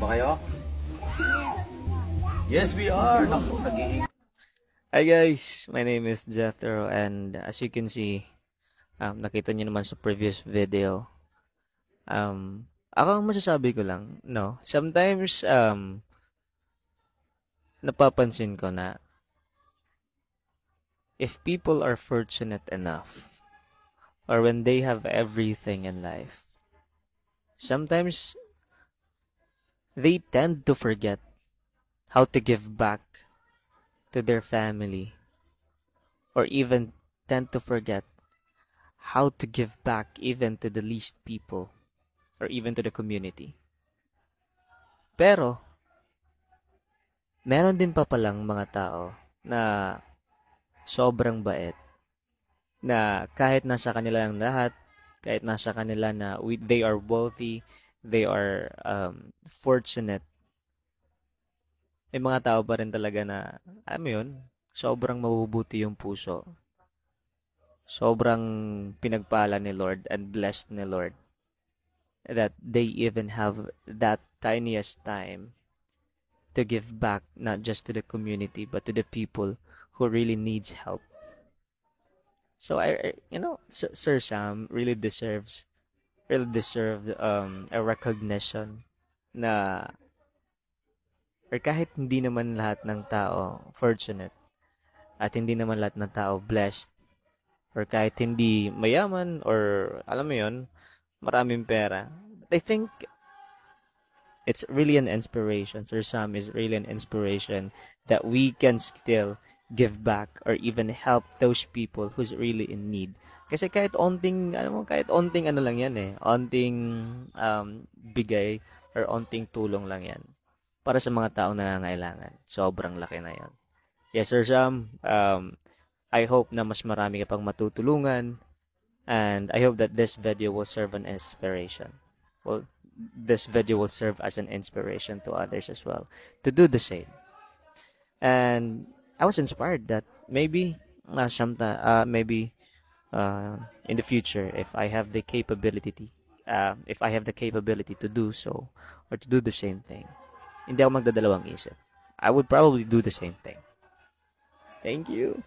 ba kayo? Yes, we are. Naku, nag Hi guys, my name is Jethro and as you can see, um, nakita niyo naman sa previous video, um, ako ang masasabi ko lang, no, sometimes, um, napapansin ko na if people are fortunate enough or when they have everything in life, sometimes they tend to forget how to give back to their family or even tend to forget how to give back even to the least people or even to the community. Pero, meron din pa palang mga tao na sobrang bait na kahit nasa kanila ang lahat, kahit nasa kanila na we, they are wealthy, they are um, fortunate. May mga tao pa rin talaga na, alam mo yun, sobrang mabubuti yung puso. Sobrang pinagpala ni Lord and blessed ni Lord that they even have that tiniest time to give back not just to the community but to the people who really needs help. So I, you know, Sir Sam really deserves really deserve um, a recognition na or kahit hindi naman lahat ng tao fortunate at hindi naman lahat ng tao blessed or kahit hindi mayaman or alam mo yon maraming pera but I think it's really an inspiration Sir Sam is really an inspiration that we can still give back or even help those people who's really in need. Kasi kahit onting, ano mo, kahit onting ano lang yan eh, onting um, bigay or onting tulong lang yan para sa mga taong nangangailangan. Sobrang laki na yon. Yes, Sir Sam, um, I hope na mas marami ka pang matutulungan and I hope that this video will serve an inspiration. Well, this video will serve as an inspiration to others as well to do the same. And I was inspired that maybe uh, sometime, uh, maybe uh, in the future, if I have the capability, uh, if I have the capability to do so or to do the same thing, hindi ako magdadalawang isip. I would probably do the same thing. Thank you.